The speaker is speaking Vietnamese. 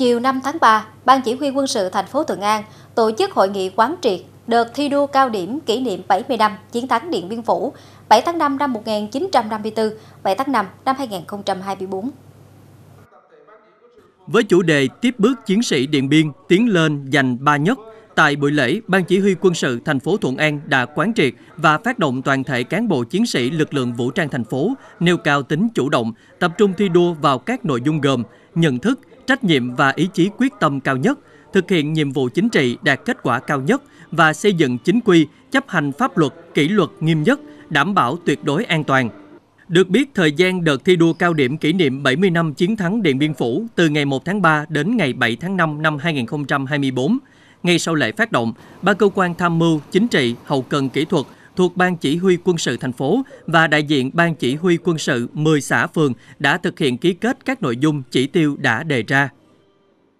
chiều 5 tháng 3, Ban Chỉ huy quân sự thành phố Thuận An tổ chức hội nghị quán triệt đợt thi đua cao điểm kỷ niệm 70 năm chiến thắng Điện Biên Phủ 7 tháng 5 năm 1954, 7 tháng 5 năm 2024. Với chủ đề Tiếp bước chiến sĩ Điện Biên tiến lên giành ba nhất, tại buổi lễ, Ban Chỉ huy quân sự thành phố Thuận An đã quán triệt và phát động toàn thể cán bộ chiến sĩ lực lượng vũ trang thành phố nêu cao tính chủ động, tập trung thi đua vào các nội dung gồm nhận thức, trách nhiệm và ý chí quyết tâm cao nhất, thực hiện nhiệm vụ chính trị đạt kết quả cao nhất và xây dựng chính quy, chấp hành pháp luật, kỷ luật nghiêm nhất, đảm bảo tuyệt đối an toàn. Được biết, thời gian đợt thi đua cao điểm kỷ niệm 70 năm chiến thắng Điện Biên Phủ từ ngày 1 tháng 3 đến ngày 7 tháng 5 năm 2024. Ngay sau lễ phát động, ba cơ quan tham mưu, chính trị, hậu cần kỹ thuật – thuộc Ban Chỉ huy quân sự thành phố và đại diện Ban Chỉ huy quân sự 10 xã phường đã thực hiện ký kết các nội dung chỉ tiêu đã đề ra.